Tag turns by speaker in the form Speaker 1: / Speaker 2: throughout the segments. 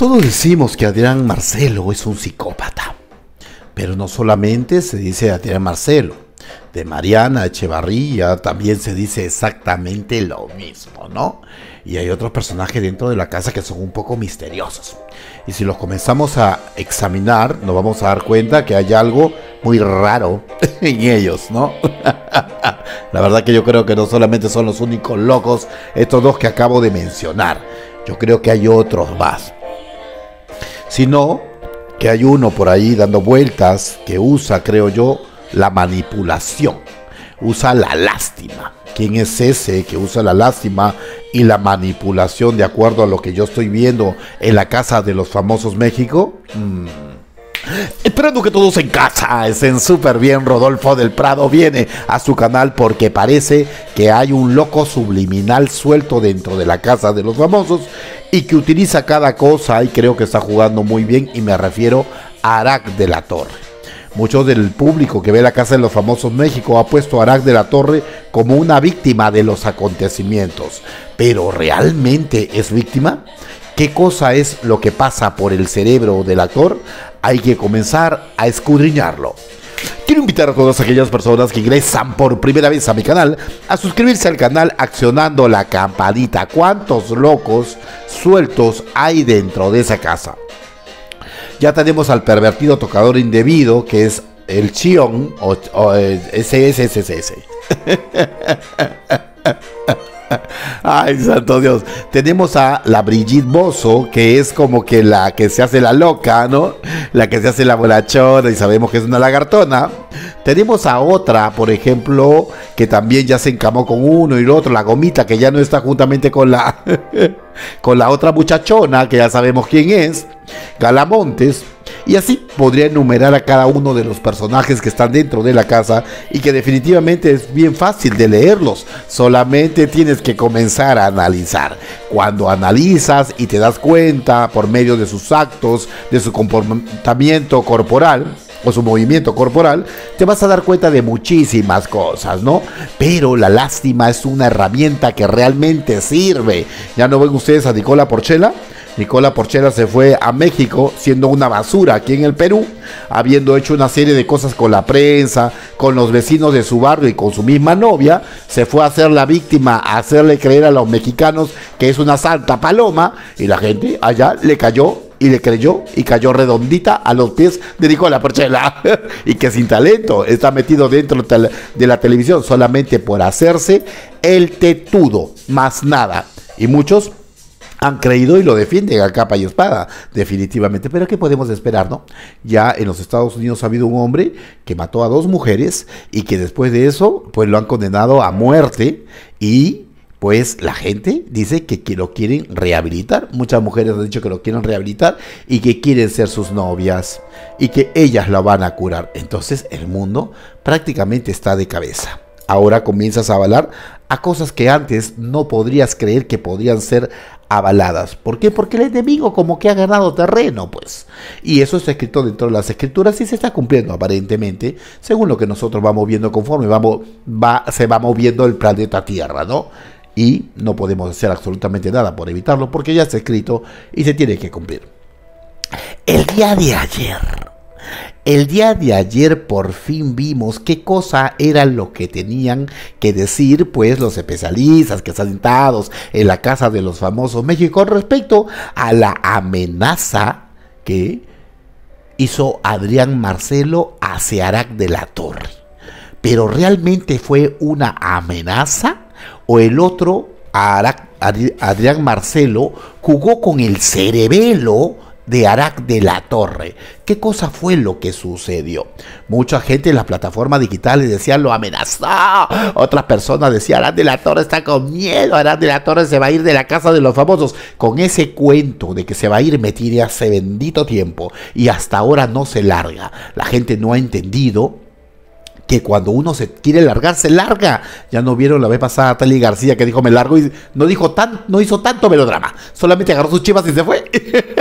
Speaker 1: Todos decimos que Adrián Marcelo es un psicópata, pero no solamente se dice Adrián Marcelo, de Mariana Echevarría también se dice exactamente lo mismo, ¿no? Y hay otros personajes dentro de la casa que son un poco misteriosos. Y si los comenzamos a examinar, nos vamos a dar cuenta que hay algo muy raro en ellos, ¿no? la verdad que yo creo que no solamente son los únicos locos estos dos que acabo de mencionar. Yo creo que hay otros más sino que hay uno por ahí dando vueltas que usa, creo yo, la manipulación, usa la lástima. ¿Quién es ese que usa la lástima y la manipulación de acuerdo a lo que yo estoy viendo en la casa de los famosos México? Mm. Esperando que todos en casa estén súper bien, Rodolfo del Prado viene a su canal porque parece que hay un loco subliminal suelto dentro de la casa de los famosos y que utiliza cada cosa y creo que está jugando muy bien y me refiero a Arac de la Torre. Mucho del público que ve la Casa de los Famosos México ha puesto a Arac de la Torre como una víctima de los acontecimientos, pero ¿realmente es víctima? ¿Qué cosa es lo que pasa por el cerebro del actor? Hay que comenzar a escudriñarlo. Quiero invitar a todas aquellas personas que ingresan por primera vez a mi canal a suscribirse al canal accionando la campanita. ¿Cuántos locos sueltos hay dentro de esa casa? Ya tenemos al pervertido tocador indebido que es el Chion o, o SSSS. Eh, Ay, santo Dios. Tenemos a la Brigitte Bozo, que es como que la que se hace la loca, ¿no? La que se hace la bolachona y sabemos que es una lagartona. Tenemos a otra, por ejemplo, que también ya se encamó con uno y el otro, la gomita, que ya no está juntamente con la, con la otra muchachona, que ya sabemos quién es, Galamontes. Y así podría enumerar a cada uno de los personajes que están dentro de la casa y que definitivamente es bien fácil de leerlos, solamente tienes que comenzar a analizar. Cuando analizas y te das cuenta por medio de sus actos, de su comportamiento corporal, o su movimiento corporal, te vas a dar cuenta de muchísimas cosas, ¿no? Pero la lástima es una herramienta que realmente sirve. ¿Ya no ven ustedes a Nicola Porchela? Nicola Porchela se fue a México siendo una basura aquí en el Perú, habiendo hecho una serie de cosas con la prensa, con los vecinos de su barrio y con su misma novia. Se fue a hacer la víctima, a hacerle creer a los mexicanos que es una santa paloma y la gente allá le cayó y le creyó y cayó redondita a los pies de Nicola Porchela. y que sin talento está metido dentro de la televisión solamente por hacerse el tetudo, más nada. Y muchos han creído y lo defienden a capa y espada, definitivamente. Pero ¿qué podemos esperar, no? Ya en los Estados Unidos ha habido un hombre que mató a dos mujeres y que después de eso, pues lo han condenado a muerte y pues la gente dice que, que, lo quieren rehabilitar. Muchas mujeres han dicho que lo quieren rehabilitar y que quieren ser sus novias y que ellas la van a curar. Entonces el mundo prácticamente está de cabeza. Ahora comienzas a avalar a cosas que antes no podrías creer que podrían ser avaladas. ¿Por qué? Porque el enemigo como que ha ganado terreno, pues. Y eso está escrito dentro de las escrituras y se está cumpliendo aparentemente, según lo que nosotros vamos viendo conforme vamos, va, se va moviendo el planeta Tierra, ¿no? Y no podemos hacer absolutamente nada por evitarlo porque ya está escrito y se tiene que cumplir. El día de ayer el día de ayer por fin vimos qué cosa era lo que tenían que decir pues los especialistas que están sentados en la casa de los famosos México respecto a la amenaza que hizo Adrián Marcelo hacia Arac de la Torre. Pero realmente fue una amenaza o el otro Adrián Marcelo jugó con el cerebelo de Arak de la Torre. ¿Qué cosa fue lo que sucedió? Mucha gente en las plataformas digitales decían lo amenazó. Otras personas decían Arak de la Torre está con miedo. Arak de la Torre se va a ir de la casa de los famosos. Con ese cuento de que se va a ir metida hace bendito tiempo y hasta ahora no se larga. La gente no ha entendido que cuando uno se quiere largar, se larga. Ya no vieron la vez pasada a Tali García que dijo me largo y no dijo tan, no hizo tanto melodrama. Solamente agarró sus chivas y se fue.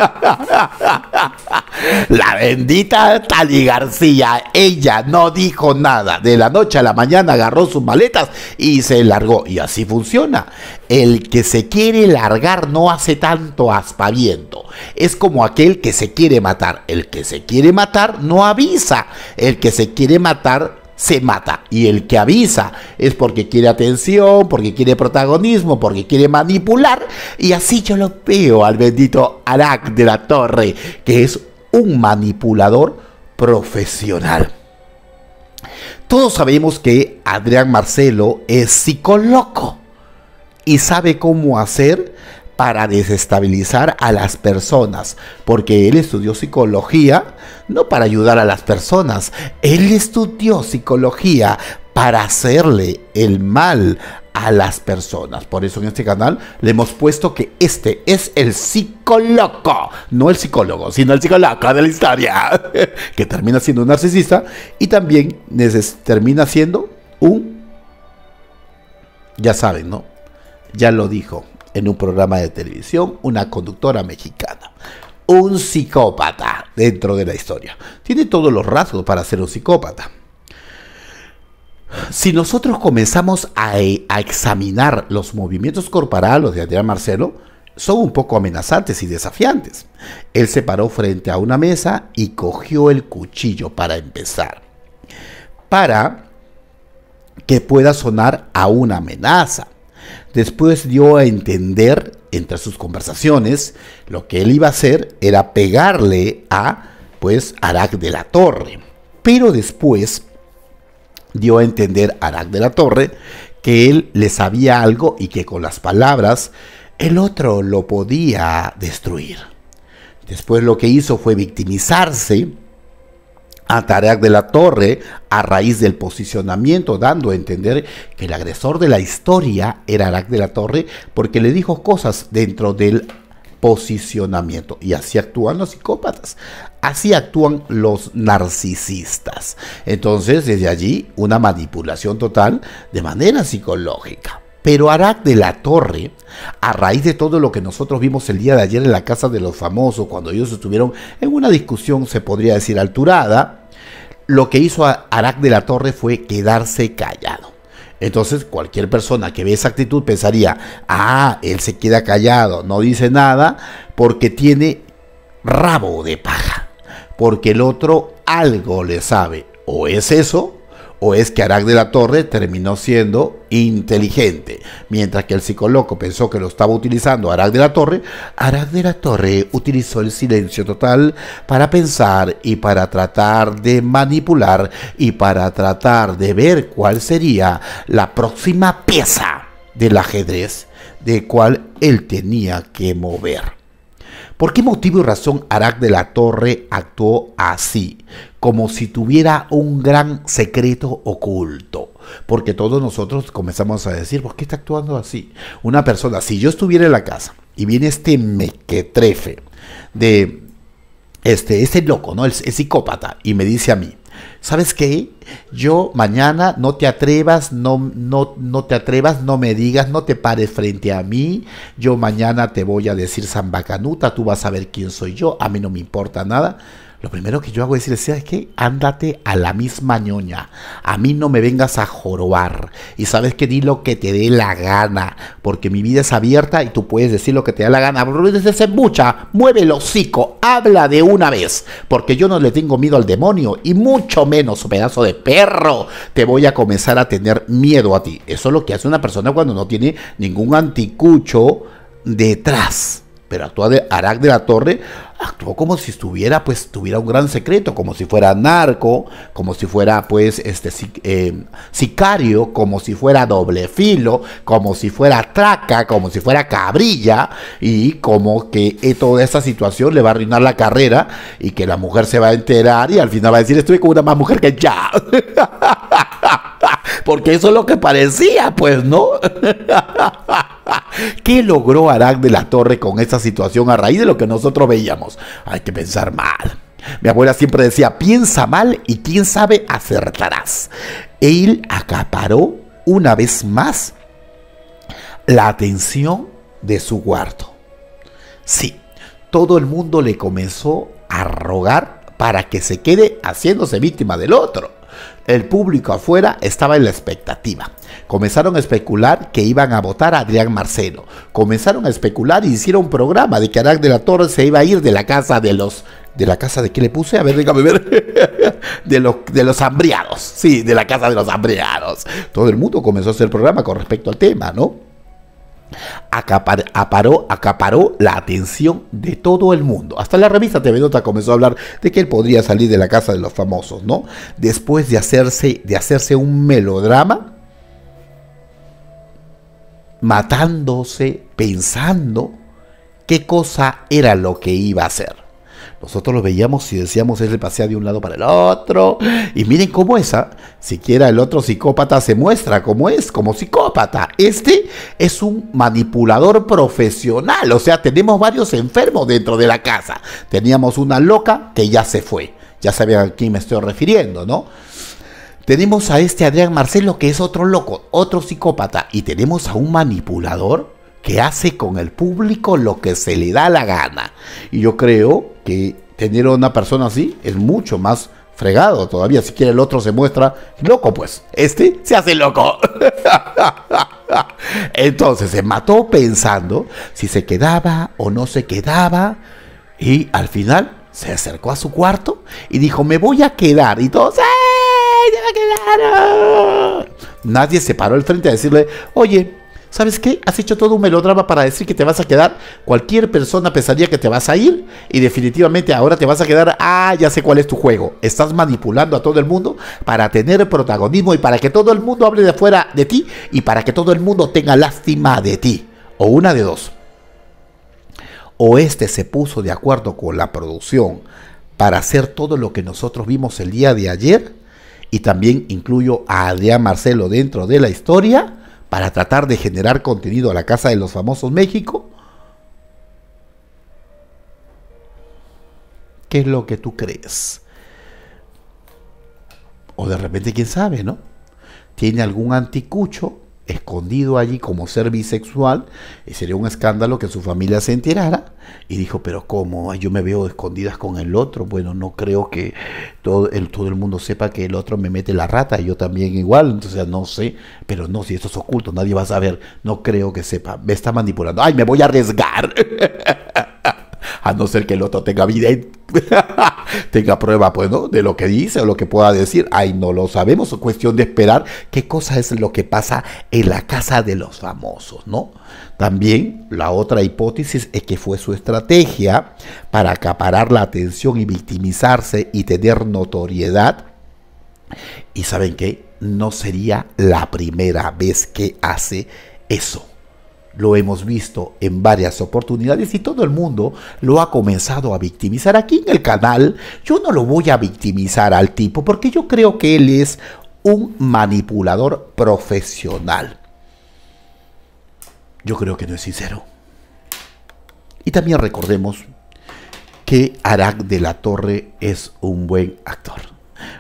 Speaker 1: la bendita Tali García, ella no dijo nada. De la noche a la mañana agarró sus maletas y se largó. Y así funciona. El que se quiere largar no hace tanto aspaviento. Es como aquel que se quiere matar. El que se quiere matar no avisa. El que se quiere matar se mata. Y el que avisa es porque quiere atención, porque quiere protagonismo, porque quiere manipular. Y así yo lo veo al bendito Arak de la Torre, que es un manipulador profesional. Todos sabemos que Adrián Marcelo es psicólogo y sabe cómo hacer para desestabilizar a las personas, porque él estudió psicología no para ayudar a las personas, él estudió psicología para hacerle el mal a las personas. Por eso en este canal le hemos puesto que este es el psicólogo, no el psicólogo, sino el psicólogo de la historia, que termina siendo un narcisista y también termina siendo un... Ya saben, ¿no? Ya lo dijo, en un programa de televisión una conductora mexicana. Un psicópata dentro de la historia. Tiene todos los rasgos para ser un psicópata. Si nosotros comenzamos a, examinar los movimientos corporales de Adrián Marcelo, son un poco amenazantes y desafiantes. Él se paró frente a una mesa y cogió el cuchillo para empezar. Para que pueda sonar a una amenaza Después dio a entender, entre sus conversaciones, lo que él iba a hacer era pegarle a, pues, Arac de la Torre. Pero después dio a entender a Arac de la Torre que él le sabía algo y que con las palabras el otro lo podía destruir. Después lo que hizo fue victimizarse a Tarek de la Torre a raíz del posicionamiento, dando a entender que el agresor de la historia era Arak de la Torre porque le dijo cosas dentro del posicionamiento. Y así actúan los psicópatas, así actúan los narcisistas. Entonces, desde allí, una manipulación total de manera psicológica. Pero Arak de la Torre, a raíz de todo lo que nosotros vimos el día de ayer en la casa de los famosos, cuando ellos estuvieron en una discusión, se podría decir, alturada, lo que hizo a Arac de la Torre fue quedarse callado. Entonces cualquier persona que ve esa actitud pensaría, ah, él se queda callado, no dice nada, porque tiene rabo de paja, porque el otro algo le sabe, o es eso, o es que Arag de la Torre terminó siendo inteligente. Mientras que el psicólogo pensó que lo estaba utilizando Arag de la Torre, Arak de la Torre utilizó el silencio total para pensar y para tratar de manipular y para tratar de ver cuál sería la próxima pieza del ajedrez de cual él tenía que mover. ¿Por qué motivo y razón Arak de la Torre actuó así? como si tuviera un gran secreto oculto. Porque todos nosotros comenzamos a decir, ¿por pues, qué está actuando así? Una persona, si yo estuviera en la casa y viene este mequetrefe de este, este loco, ¿no? es el psicópata, y me dice a mí, ¿sabes qué? Yo mañana no te atrevas, no, no, no te atrevas, no me digas, no te pares frente a mí. Yo mañana te voy a decir zambacanuta, tú vas a ver quién soy yo, a mí no me importa nada. Lo primero que yo hago es decirle ¿sabes qué? Ándate a la misma ñoña. A mí no me vengas a jorobar. Y sabes que di lo que te dé la gana. Porque mi vida es abierta y tú puedes decir lo que te dé la gana. se mucha, mueve el hocico, habla de una vez. Porque yo no le tengo miedo al demonio. Y mucho menos, pedazo de perro, te voy a comenzar a tener miedo a ti. Eso es lo que hace una persona cuando no tiene ningún anticucho detrás pero actúa de Arak de la Torre actuó como si estuviera pues tuviera un gran secreto como si fuera narco como si fuera pues este eh, sicario como si fuera doble filo como si fuera traca como si fuera cabrilla y como que eh, toda esa situación le va a arruinar la carrera y que la mujer se va a enterar y al final va a decir estuve con una más mujer que ya porque eso es lo que parecía pues no ¿Qué logró Arag de la Torre con esta situación a raíz de lo que nosotros veíamos? Hay que pensar mal. Mi abuela siempre decía, piensa mal y quién sabe acertarás. Él acaparó una vez más la atención de su cuarto. Sí, todo el mundo le comenzó a rogar para que se quede haciéndose víctima del otro. El público afuera estaba en la expectativa. Comenzaron a especular que iban a votar a Adrián Marcelo. Comenzaron a especular y e hicieron un programa de que Arac de la Torre se iba a ir de la casa de los de la casa de qué le puse, a ver, déjame ver, de, los, de los hambriados, sí, de la casa de los hambriados. Todo el mundo comenzó a hacer programa con respecto al tema, ¿no? aparó, acaparó la atención de todo el mundo. Hasta la revista TV Nota comenzó a hablar de que él podría salir de la casa de los famosos, ¿no? Después de hacerse, de hacerse un melodrama, matándose, pensando qué cosa era lo que iba a hacer. Nosotros lo veíamos y decíamos, él le pasea de un lado para el otro. Y miren cómo esa, siquiera el otro psicópata se muestra como es, como psicópata. Este es un manipulador profesional. O sea, tenemos varios enfermos dentro de la casa. Teníamos una loca que ya se fue. Ya saben a quién me estoy refiriendo, ¿no? Tenemos a este Adrián Marcelo que es otro loco, otro psicópata. Y tenemos a un manipulador que hace con el público lo que se le da la gana. Y yo creo que tener a una persona así es mucho más fregado todavía. Si quiere el otro se muestra loco, pues. Este se hace loco. Entonces se mató pensando si se quedaba o no se quedaba. Y al final se acercó a su cuarto y dijo, me voy a quedar. Y todos, ¡Se Nadie se paró al frente a decirle, oye, ¿Sabes qué? Has hecho todo un melodrama para decir que te vas a quedar. Cualquier persona pensaría que te vas a ir y definitivamente ahora te vas a quedar. Ah, ya sé cuál es tu juego. Estás manipulando a todo el mundo para tener protagonismo y para que todo el mundo hable de fuera de ti y para que todo el mundo tenga lástima de ti. O una de dos. O este se puso de acuerdo con la producción para hacer todo lo que nosotros vimos el día de ayer y también incluyo a Adrián Marcelo dentro de la historia para tratar de generar contenido a la Casa de los Famosos México? ¿Qué es lo que tú crees? O de repente, quién sabe, ¿no? Tiene algún anticucho escondido allí como ser bisexual, y eh, sería un escándalo que su familia se enterara. Y dijo, pero ¿cómo? Yo me veo escondidas con el otro. Bueno, no creo que todo el, todo el mundo sepa que el otro me mete la rata, y yo también igual. Entonces, no sé, pero no, si esto es oculto, nadie va a saber. No creo que sepa. Me está manipulando. ¡Ay, me voy a arriesgar! a no ser que el otro tenga vida tenga prueba, pues, ¿no? De lo que dice o lo que pueda decir. Ay, no lo sabemos. Es cuestión de esperar qué cosa es lo que pasa en la casa de los famosos, ¿no? También la otra hipótesis es que fue su estrategia para acaparar la atención y victimizarse y tener notoriedad. Y saben qué, no sería la primera vez que hace eso. Lo hemos visto en varias oportunidades y todo el mundo lo ha comenzado a victimizar. Aquí en el canal yo no lo voy a victimizar al tipo porque yo creo que él es un manipulador profesional. Yo creo que no es sincero. Y también recordemos que Arak de la Torre es un buen actor.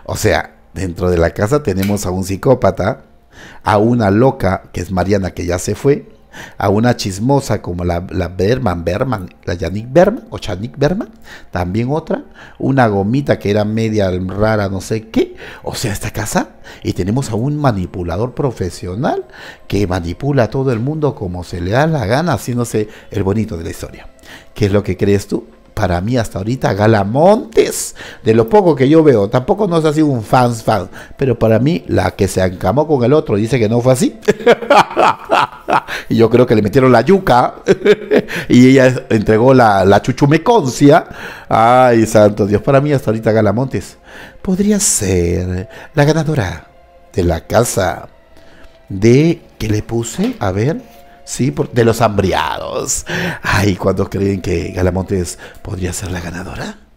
Speaker 1: O sea, dentro de la casa tenemos a un psicópata, a una loca, que es Mariana, que ya se fue, a una chismosa como la, Berman, Berman, la Yannick Berman o Chanik Berman, también otra, una gomita que era media rara, no sé qué, o sea, esta casa, y tenemos a un manipulador profesional que manipula a todo el mundo como se le da la gana, haciéndose el bonito de la historia. ¿Qué es lo que crees tú? para mí hasta ahorita Galamontes, de lo poco que yo veo, tampoco nos ha sido un fans fan, pero para mí la que se encamó con el otro dice que no fue así, y yo creo que le metieron la yuca y ella entregó la, la chuchumeconcia. Ay, santo Dios, para mí hasta ahorita Galamontes podría ser la ganadora de la casa de... que le puse? A ver. Sí, por, de los hambriados. Ay, ¿Cuántos creen que Galamontes podría ser la ganadora?